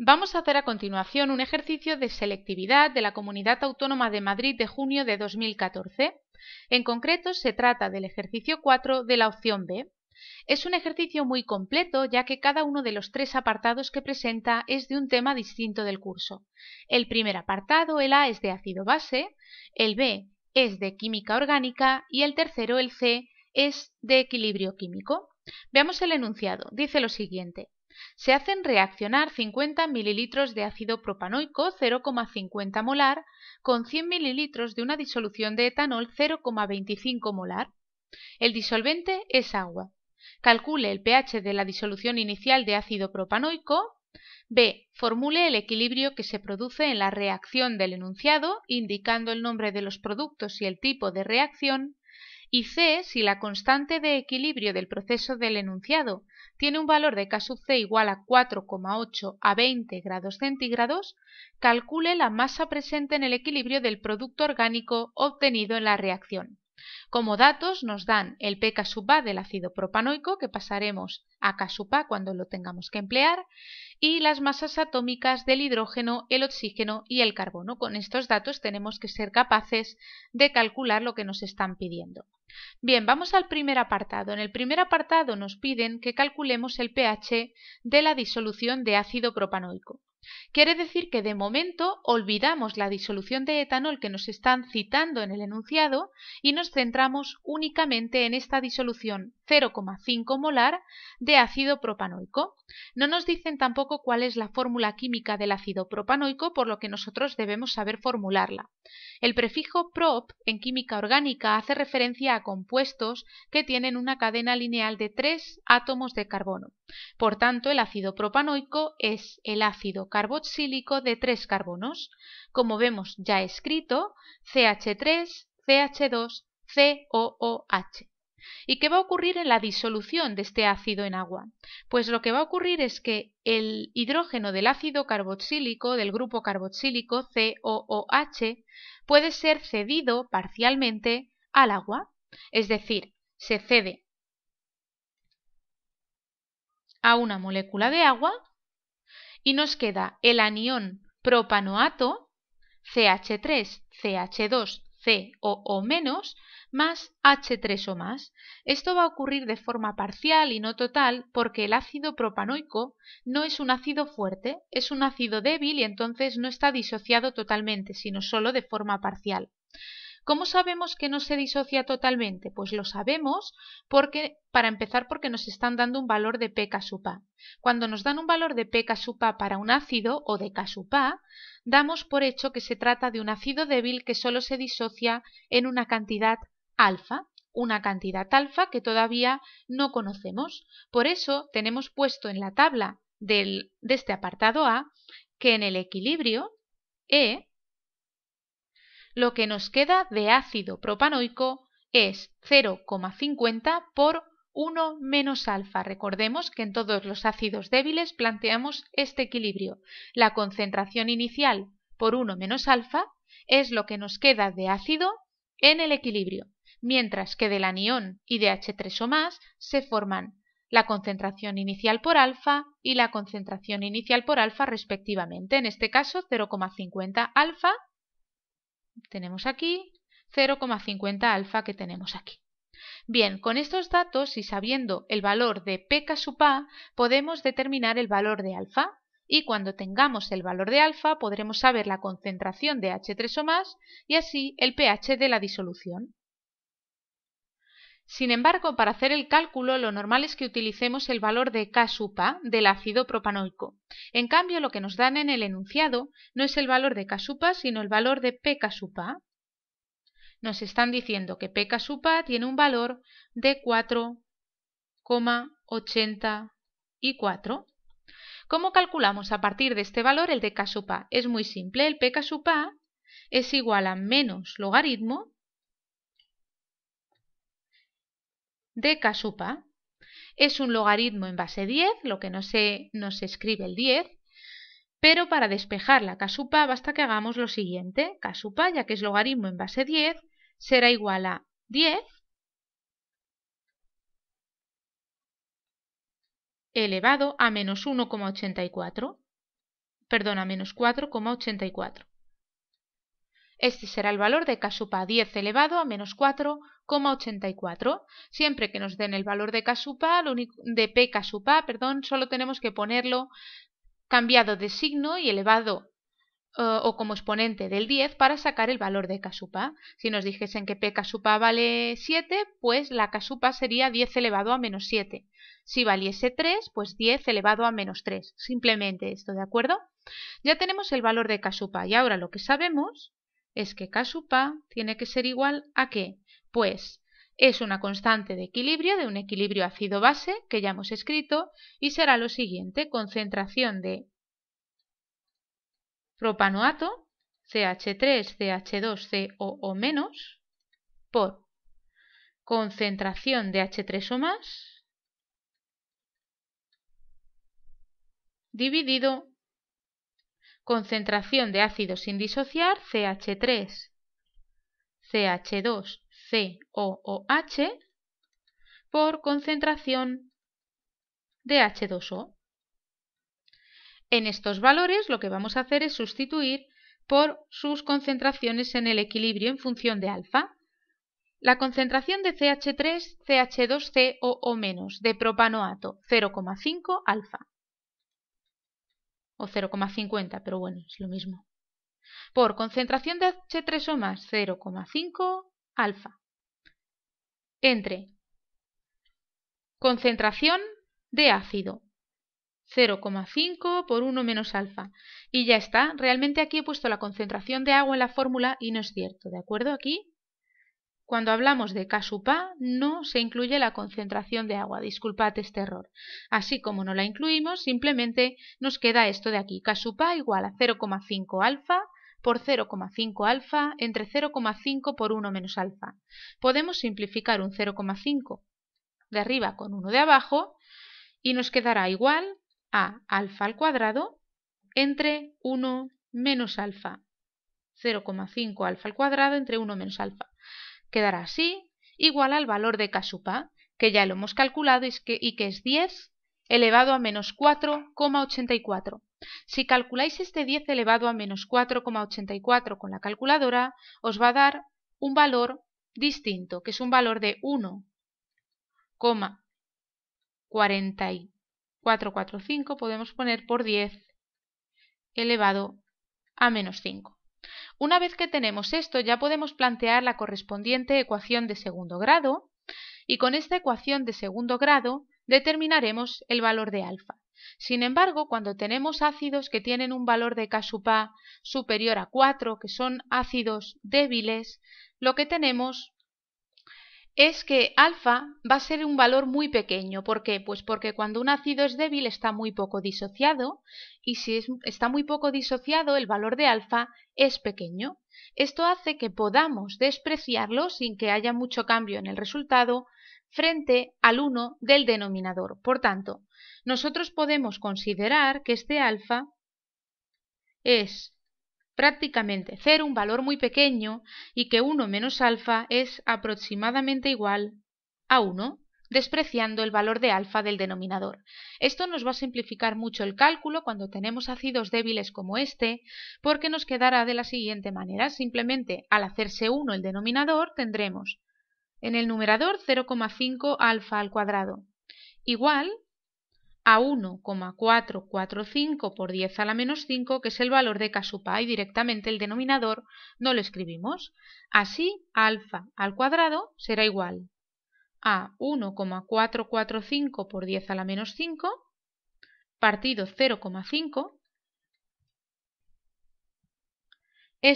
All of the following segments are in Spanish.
Vamos a hacer a continuación un ejercicio de selectividad de la Comunidad Autónoma de Madrid de junio de 2014. En concreto, se trata del ejercicio 4 de la opción B. Es un ejercicio muy completo ya que cada uno de los tres apartados que presenta es de un tema distinto del curso. El primer apartado, el A, es de ácido base, el B es de química orgánica y el tercero, el C, es de equilibrio químico. Veamos el enunciado. Dice lo siguiente. Se hacen reaccionar 50 ml de ácido propanoico 0,50 molar con 100 ml de una disolución de etanol 0,25 molar. El disolvente es agua. Calcule el pH de la disolución inicial de ácido propanoico. B. Formule el equilibrio que se produce en la reacción del enunciado, indicando el nombre de los productos y el tipo de reacción y c si la constante de equilibrio del proceso del enunciado tiene un valor de K c igual a 4,8 a 20 grados centígrados, calcule la masa presente en el equilibrio del producto orgánico obtenido en la reacción. Como datos nos dan el pK sub A del ácido propanoico, que pasaremos a K sub cuando lo tengamos que emplear, y las masas atómicas del hidrógeno, el oxígeno y el carbono. Con estos datos tenemos que ser capaces de calcular lo que nos están pidiendo. Bien, vamos al primer apartado. En el primer apartado nos piden que calculemos el pH de la disolución de ácido propanoico. Quiere decir que de momento olvidamos la disolución de etanol que nos están citando en el enunciado y nos centramos únicamente en esta disolución 0,5 molar de ácido propanoico. No nos dicen tampoco cuál es la fórmula química del ácido propanoico, por lo que nosotros debemos saber formularla. El prefijo prop en química orgánica hace referencia a compuestos que tienen una cadena lineal de tres átomos de carbono. Por tanto, el ácido propanoico es el ácido carboxílico de tres carbonos. Como vemos ya escrito, CH3, CH2, COOH. ¿Y qué va a ocurrir en la disolución de este ácido en agua? Pues lo que va a ocurrir es que el hidrógeno del ácido carboxílico, del grupo carboxílico COOH, puede ser cedido parcialmente al agua, es decir, se cede a una molécula de agua y nos queda el anión propanoato CH3, CH2, COO- más H3 o más. Esto va a ocurrir de forma parcial y no total porque el ácido propanoico no es un ácido fuerte, es un ácido débil y entonces no está disociado totalmente, sino solo de forma parcial. ¿Cómo sabemos que no se disocia totalmente? Pues lo sabemos porque, para empezar, porque nos están dando un valor de pK supa. Cuando nos dan un valor de pK supa para un ácido o de K damos por hecho que se trata de un ácido débil que solo se disocia en una cantidad alfa, una cantidad alfa que todavía no conocemos. Por eso tenemos puesto en la tabla de este apartado A que en el equilibrio E lo que nos queda de ácido propanoico es 0,50 por 1 menos alfa. Recordemos que en todos los ácidos débiles planteamos este equilibrio. La concentración inicial por 1 menos alfa es lo que nos queda de ácido en el equilibrio mientras que del anión y de H3 o se forman la concentración inicial por alfa y la concentración inicial por alfa respectivamente. En este caso 0,50 alfa tenemos aquí, 0,50 alfa que tenemos aquí. Bien, con estos datos y sabiendo el valor de pk sub a, podemos determinar el valor de alfa y cuando tengamos el valor de alfa podremos saber la concentración de H3 o más y así el pH de la disolución. Sin embargo, para hacer el cálculo lo normal es que utilicemos el valor de K supa del ácido propanoico. En cambio, lo que nos dan en el enunciado no es el valor de K supa, sino el valor de p. sub A. Nos están diciendo que PK sub tiene un valor de 4,84. ¿Cómo calculamos a partir de este valor el de K supa? Es muy simple, el p sub es igual a menos logaritmo de Casupa es un logaritmo en base 10, lo que no se, escribe el 10, pero para despejar la k casupa basta que hagamos lo siguiente. Casupa, ya que es logaritmo en base 10, será igual a 10 elevado a menos 1,84, perdón, a menos 4,84. Este será el valor de k casupa 10 elevado a menos 4,84. 0,84. Siempre que nos den el valor de, k de P perdón, solo tenemos que ponerlo cambiado de signo y elevado eh, o como exponente del 10 para sacar el valor de Kasupa. Si nos dijesen que P Kasupa vale 7, pues la Kasupa sería 10 elevado a menos 7. Si valiese 3, pues 10 elevado a menos 3. Simplemente esto, ¿de acuerdo? Ya tenemos el valor de Kasupa y ahora lo que sabemos es que Kasupa tiene que ser igual a qué? pues es una constante de equilibrio, de un equilibrio ácido-base que ya hemos escrito, y será lo siguiente, concentración de propanoato, CH3CH2COO- por concentración de H3O más dividido concentración de ácido sin disociar CH3 CH2 COOH por concentración de H2O. En estos valores lo que vamos a hacer es sustituir por sus concentraciones en el equilibrio en función de alfa. La concentración de CH3CH2COO- de propanoato 0,5 alfa o 0,50, pero bueno, es lo mismo. Por concentración de H3O más 0,5 alfa entre concentración de ácido 0,5 por 1 menos alfa. Y ya está. Realmente aquí he puesto la concentración de agua en la fórmula y no es cierto. ¿De acuerdo? Aquí, cuando hablamos de pa no se incluye la concentración de agua. Disculpad este error. Así como no la incluimos, simplemente nos queda esto de aquí. pa igual a 0,5 alfa por 0,5 alfa entre 0,5 por 1 menos alfa. Podemos simplificar un 0,5 de arriba con uno de abajo y nos quedará igual a alfa al cuadrado entre 1 menos alfa. 0,5 alfa al cuadrado entre 1 menos alfa. Quedará así igual al valor de K sub que ya lo hemos calculado que, y que es 10 elevado a menos 4,84. Si calculáis este 10 elevado a menos 4,84 con la calculadora, os va a dar un valor distinto, que es un valor de 1,4445, podemos poner por 10 elevado a menos 5. Una vez que tenemos esto, ya podemos plantear la correspondiente ecuación de segundo grado, y con esta ecuación de segundo grado determinaremos el valor de alfa. Sin embargo, cuando tenemos ácidos que tienen un valor de Ka superior a 4, que son ácidos débiles, lo que tenemos es que alfa va a ser un valor muy pequeño. ¿Por qué? Pues porque cuando un ácido es débil está muy poco disociado y si está muy poco disociado el valor de alfa es pequeño. Esto hace que podamos despreciarlo sin que haya mucho cambio en el resultado frente al 1 del denominador. Por tanto, nosotros podemos considerar que este alfa es prácticamente 0, un valor muy pequeño, y que 1 menos alfa es aproximadamente igual a 1, despreciando el valor de alfa del denominador. Esto nos va a simplificar mucho el cálculo cuando tenemos ácidos débiles como este, porque nos quedará de la siguiente manera. Simplemente, al hacerse 1 el denominador, tendremos en el numerador 0,5 alfa al cuadrado, igual a 1,445 por 10 a la menos 5, que es el valor de k a y directamente el denominador no lo escribimos. Así, alfa al cuadrado será igual a 1,445 por 10 a la menos 5, partido 0,5,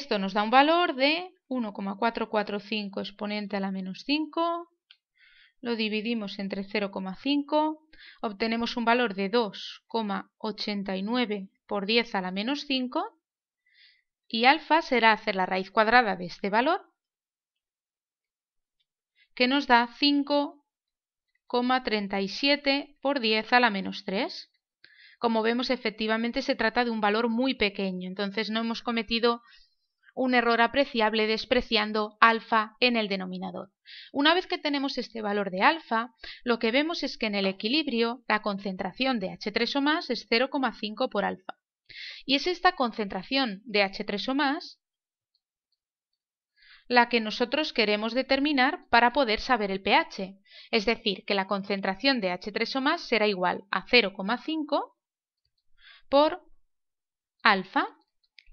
Esto nos da un valor de 1,445 exponente a la menos 5, lo dividimos entre 0,5, obtenemos un valor de 2,89 por 10 a la menos 5 y alfa será hacer la raíz cuadrada de este valor que nos da 5,37 por 10 a la menos 3. Como vemos efectivamente se trata de un valor muy pequeño, entonces no hemos cometido un error apreciable despreciando alfa en el denominador. Una vez que tenemos este valor de alfa, lo que vemos es que en el equilibrio la concentración de H3 o más es 0,5 por alfa. Y es esta concentración de H3 o más la que nosotros queremos determinar para poder saber el pH, es decir, que la concentración de H3 o más será igual a 0,5 por alfa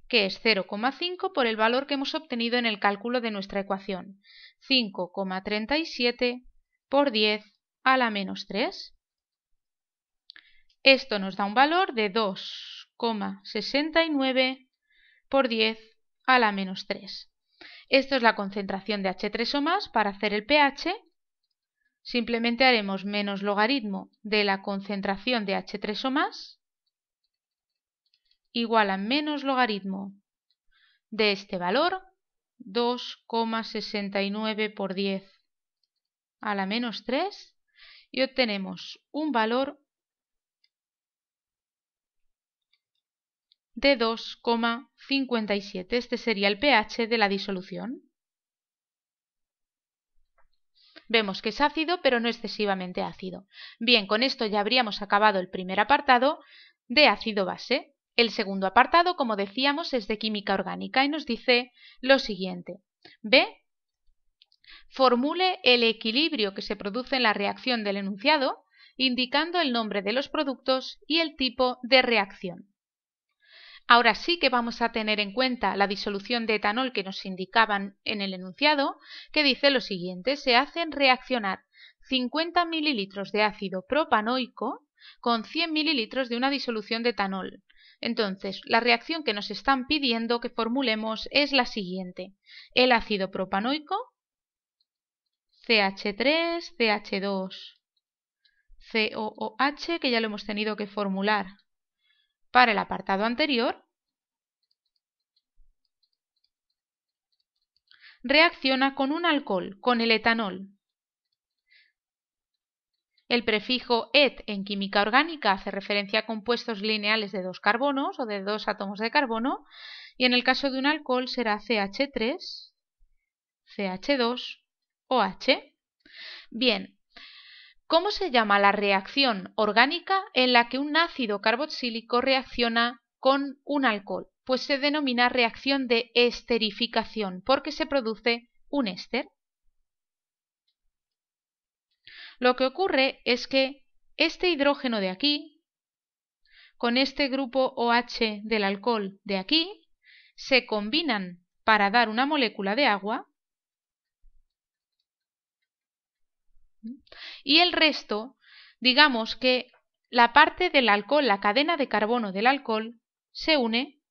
que es 0,5 por el valor que hemos obtenido en el cálculo de nuestra ecuación, 5,37 por 10 a la menos 3. Esto nos da un valor de 2,69 por 10 a la menos 3. Esto es la concentración de H3 o más para hacer el pH. Simplemente haremos menos logaritmo de la concentración de H3 o más igual a menos logaritmo de este valor 2,69 por 10 a la menos 3 y obtenemos un valor de 2,57. Este sería el pH de la disolución. Vemos que es ácido, pero no excesivamente ácido. Bien, con esto ya habríamos acabado el primer apartado de ácido-base. El segundo apartado, como decíamos, es de química orgánica y nos dice lo siguiente. B. Formule el equilibrio que se produce en la reacción del enunciado, indicando el nombre de los productos y el tipo de reacción. Ahora sí que vamos a tener en cuenta la disolución de etanol que nos indicaban en el enunciado, que dice lo siguiente, se hacen reaccionar 50 mililitros de ácido propanoico con 100 mililitros de una disolución de etanol, entonces, la reacción que nos están pidiendo que formulemos es la siguiente. El ácido propanoico, CH3, CH2, COOH, que ya lo hemos tenido que formular para el apartado anterior, reacciona con un alcohol, con el etanol, el prefijo et en química orgánica hace referencia a compuestos lineales de dos carbonos o de dos átomos de carbono y en el caso de un alcohol será CH3, CH2 o H. Bien, ¿cómo se llama la reacción orgánica en la que un ácido carboxílico reacciona con un alcohol? Pues se denomina reacción de esterificación porque se produce un éster. Lo que ocurre es que este hidrógeno de aquí, con este grupo OH del alcohol de aquí, se combinan para dar una molécula de agua y el resto, digamos que la parte del alcohol, la cadena de carbono del alcohol, se une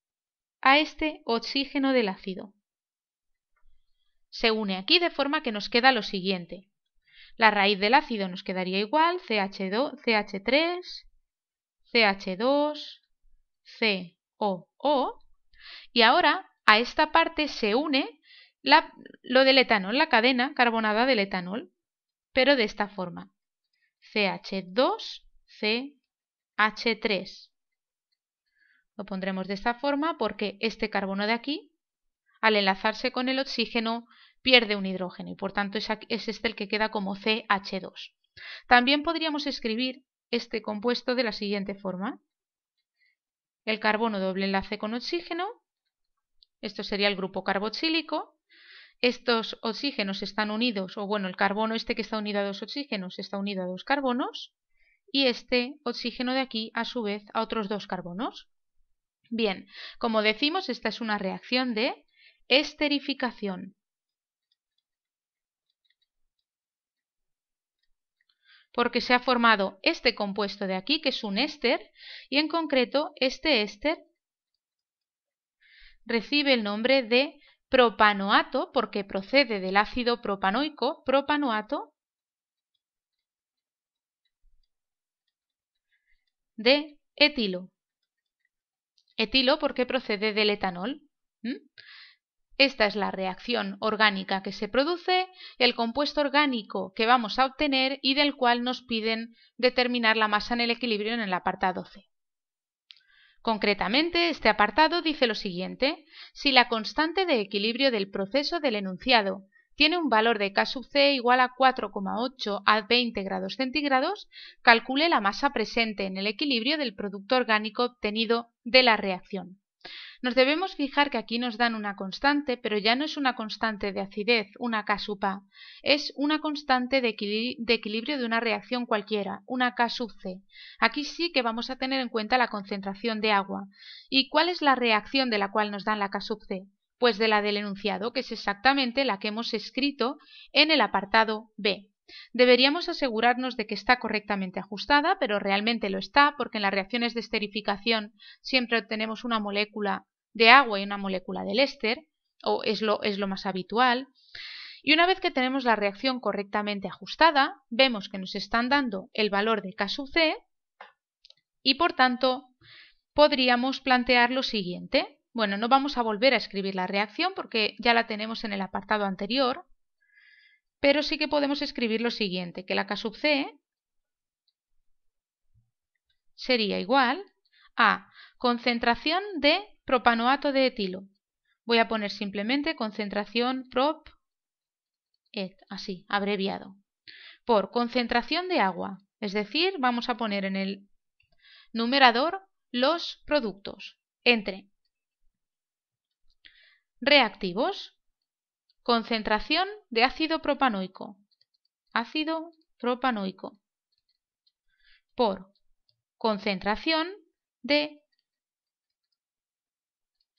a este oxígeno del ácido. Se une aquí de forma que nos queda lo siguiente. La raíz del ácido nos quedaría igual, CH2, CH3, CH2, COO. Y ahora a esta parte se une lo del etanol, la cadena carbonada del etanol, pero de esta forma. CH2, CH3. Lo pondremos de esta forma porque este carbono de aquí, al enlazarse con el oxígeno, pierde un hidrógeno y por tanto es, este el que queda como CH2. También podríamos escribir este compuesto de la siguiente forma. El carbono doble enlace con oxígeno, esto sería el grupo carboxílico, estos oxígenos están unidos, o bueno, el carbono este que está unido a dos oxígenos está unido a dos carbonos, y este oxígeno de aquí a su vez a otros dos carbonos. Bien, como decimos, esta es una reacción de esterificación. porque se ha formado este compuesto de aquí, que es un éster, y en concreto este éster recibe el nombre de propanoato, porque procede del ácido propanoico, propanoato, de etilo. Etilo porque procede del etanol. Esta es la reacción orgánica que se produce, el compuesto orgánico que vamos a obtener y del cual nos piden determinar la masa en el equilibrio en el apartado C. Concretamente, este apartado dice lo siguiente, si la constante de equilibrio del proceso del enunciado tiene un valor de K sub C igual a 4,8 a 20 grados centígrados, calcule la masa presente en el equilibrio del producto orgánico obtenido de la reacción. Nos debemos fijar que aquí nos dan una constante, pero ya no es una constante de acidez, una K sub A, es una constante de, equilibrio de una reacción cualquiera, una K sub C. Aquí sí que vamos a tener en cuenta la concentración de agua. ¿Y cuál es la reacción de la cual nos dan la K sub C? Pues de la del enunciado, que es exactamente la que hemos escrito en el apartado B. Deberíamos asegurarnos de que está correctamente ajustada, pero realmente lo está porque en las reacciones de esterificación siempre obtenemos una molécula de agua y una molécula del éster, o es lo, es lo más habitual. Y una vez que tenemos la reacción correctamente ajustada, vemos que nos están dando el valor de K C y por tanto podríamos plantear lo siguiente. Bueno, no vamos a volver a escribir la reacción porque ya la tenemos en el apartado anterior, pero sí que podemos escribir lo siguiente, que la K sub C sería igual a concentración de propanoato de etilo. Voy a poner simplemente concentración prop et, así, abreviado, por concentración de agua. Es decir, vamos a poner en el numerador los productos entre reactivos Concentración de ácido propanoico. Ácido propanoico. Por concentración de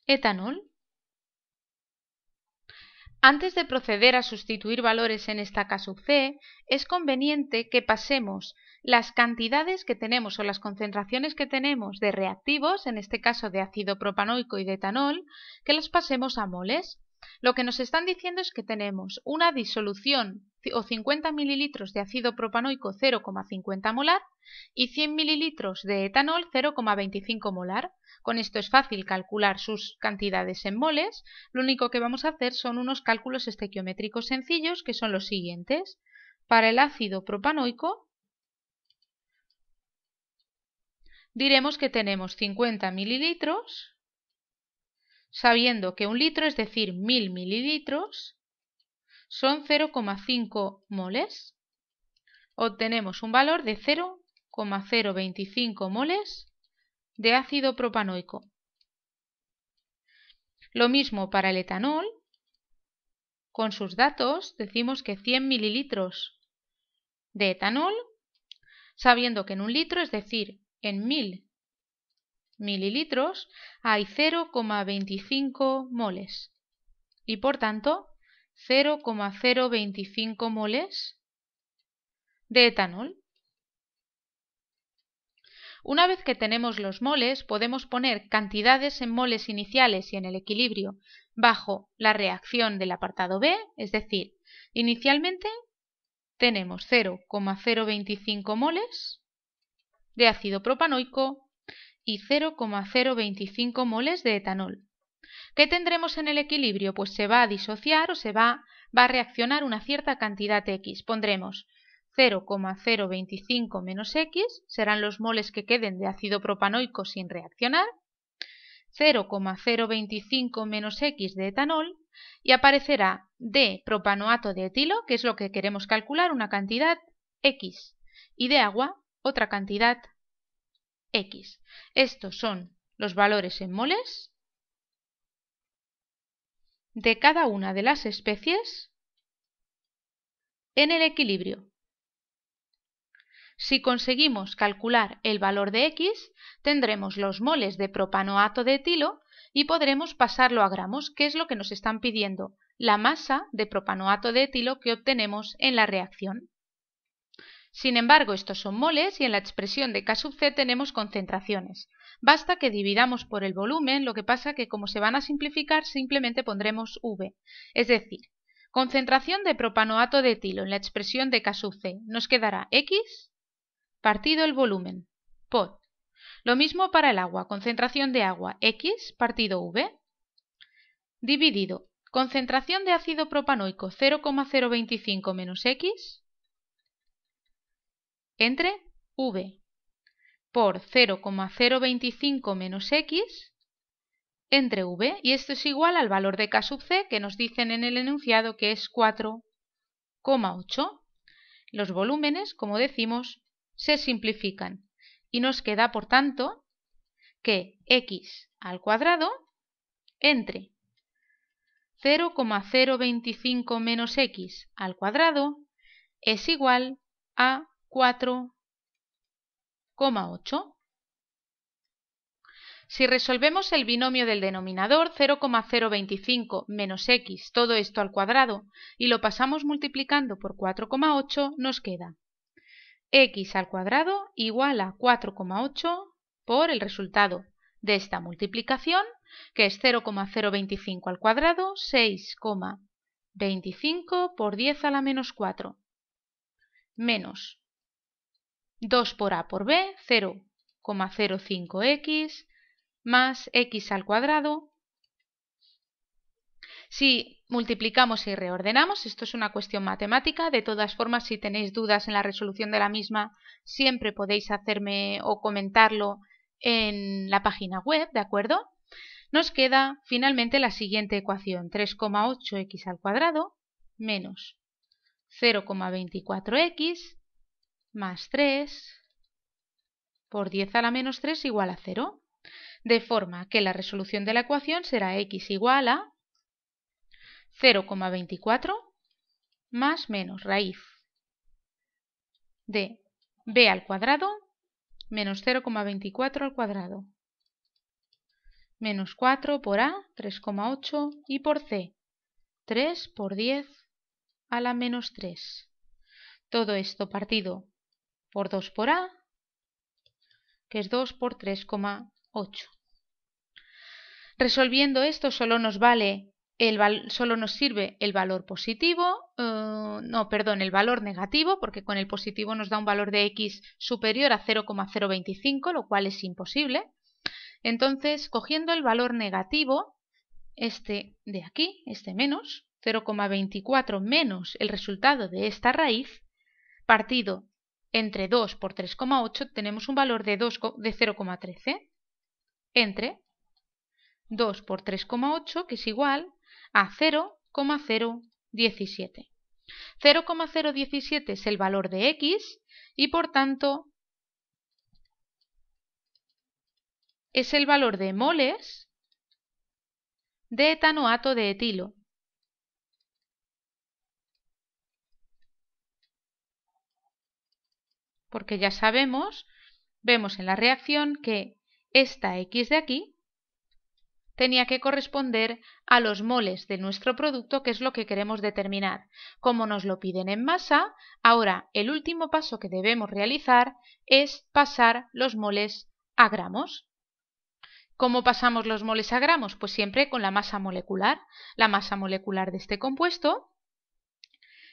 etanol. Antes de proceder a sustituir valores en esta caso C, es conveniente que pasemos las cantidades que tenemos o las concentraciones que tenemos de reactivos, en este caso de ácido propanoico y de etanol, que las pasemos a moles. Lo que nos están diciendo es que tenemos una disolución o 50 mililitros de ácido propanoico 0,50 molar y 100 mililitros de etanol 0,25 molar. Con esto es fácil calcular sus cantidades en moles. Lo único que vamos a hacer son unos cálculos estequiométricos sencillos que son los siguientes. Para el ácido propanoico diremos que tenemos 50 mililitros sabiendo que un litro, es decir, mil mililitros, son 0,5 moles, obtenemos un valor de 0,025 moles de ácido propanoico. Lo mismo para el etanol, con sus datos decimos que 100 mililitros de etanol, sabiendo que en un litro, es decir, en 1000 mililitros hay 0,25 moles y por tanto 0,025 moles de etanol. Una vez que tenemos los moles, podemos poner cantidades en moles iniciales y en el equilibrio bajo la reacción del apartado B, es decir, inicialmente tenemos 0,025 moles de ácido propanoico y 0,025 moles de etanol. ¿Qué tendremos en el equilibrio? Pues se va a disociar o se va, va a reaccionar una cierta cantidad X. Pondremos 0,025 menos X, serán los moles que queden de ácido propanoico sin reaccionar, 0,025 menos X de etanol, y aparecerá de propanoato de etilo, que es lo que queremos calcular, una cantidad X, y de agua, otra cantidad x. Estos son los valores en moles de cada una de las especies en el equilibrio. Si conseguimos calcular el valor de x, tendremos los moles de propanoato de etilo y podremos pasarlo a gramos, que es lo que nos están pidiendo, la masa de propanoato de etilo que obtenemos en la reacción. Sin embargo, estos son moles y en la expresión de K sub C tenemos concentraciones. Basta que dividamos por el volumen, lo que pasa que como se van a simplificar simplemente pondremos V. Es decir, concentración de propanoato de etilo en la expresión de K sub C nos quedará X partido el volumen POT. Lo mismo para el agua, concentración de agua X partido V dividido concentración de ácido propanoico 0,025 menos X entre v por 0,025 menos x entre v, y esto es igual al valor de k sub c que nos dicen en el enunciado que es 4,8. Los volúmenes, como decimos, se simplifican y nos queda, por tanto, que x al cuadrado entre 0,025 menos x al cuadrado es igual a 4,8. Si resolvemos el binomio del denominador 0,025 menos x, todo esto al cuadrado, y lo pasamos multiplicando por 4,8, nos queda x al cuadrado igual a 4,8 por el resultado de esta multiplicación, que es 0,025 al cuadrado, 6,25 por 10 a la menos 4, menos 2 por a por b, 0,05x, más x al cuadrado. Si multiplicamos y reordenamos, esto es una cuestión matemática, de todas formas si tenéis dudas en la resolución de la misma, siempre podéis hacerme o comentarlo en la página web, ¿de acuerdo? Nos queda finalmente la siguiente ecuación, 3,8x al cuadrado menos 0,24x más 3 por 10 a la menos 3 igual a 0. De forma que la resolución de la ecuación será x igual a 0,24 más menos raíz de b al cuadrado menos 0,24 al cuadrado menos 4 por a, 3,8 y por c, 3 por 10 a la menos 3. Todo esto partido por 2 por A, que es 2 por 3,8. Resolviendo esto solo nos vale el solo nos sirve el valor positivo, eh, no, perdón, el valor negativo, porque con el positivo nos da un valor de x superior a 0,025, lo cual es imposible. Entonces, cogiendo el valor negativo, este de aquí, este menos, 0,24 menos el resultado de esta raíz, partido entre 2 por 3,8 tenemos un valor de, de 0,13 entre 2 por 3,8 que es igual a 0,017. 0,017 es el valor de x y por tanto es el valor de moles de etanoato de etilo. porque ya sabemos, vemos en la reacción que esta X de aquí tenía que corresponder a los moles de nuestro producto, que es lo que queremos determinar. Como nos lo piden en masa, ahora el último paso que debemos realizar es pasar los moles a gramos. ¿Cómo pasamos los moles a gramos? Pues siempre con la masa molecular. La masa molecular de este compuesto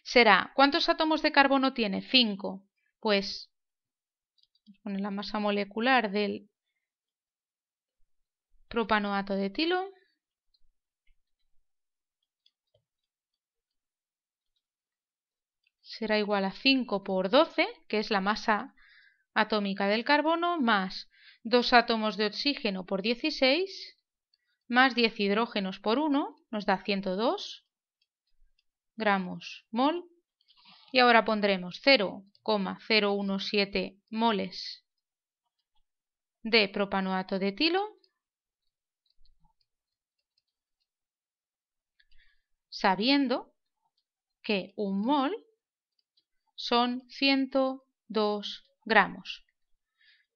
será, ¿cuántos átomos de carbono tiene? 5 pues con la masa molecular del propanoato de etilo será igual a 5 por 12, que es la masa atómica del carbono, más 2 átomos de oxígeno por 16, más 10 hidrógenos por 1, nos da 102 gramos mol y ahora pondremos 0,017 moles de propanoato de etilo. Sabiendo que un mol son 102 gramos.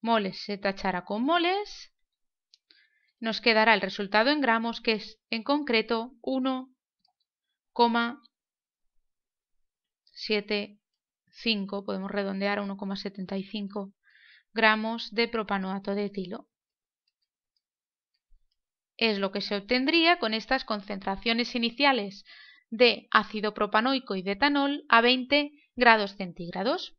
Moles se tachará con moles. Nos quedará el resultado en gramos, que es en concreto 1,1. 7,5, podemos redondear a 1,75 gramos de propanoato de etilo. Es lo que se obtendría con estas concentraciones iniciales de ácido propanoico y de etanol a 20 grados centígrados.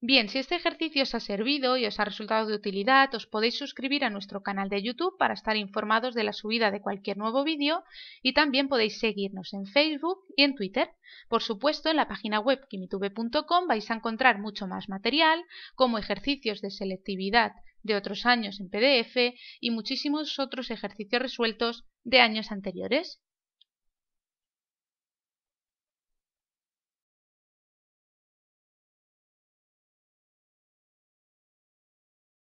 Bien, si este ejercicio os ha servido y os ha resultado de utilidad, os podéis suscribir a nuestro canal de YouTube para estar informados de la subida de cualquier nuevo vídeo y también podéis seguirnos en Facebook y en Twitter. Por supuesto, en la página web kimitube.com vais a encontrar mucho más material, como ejercicios de selectividad de otros años en PDF y muchísimos otros ejercicios resueltos de años anteriores.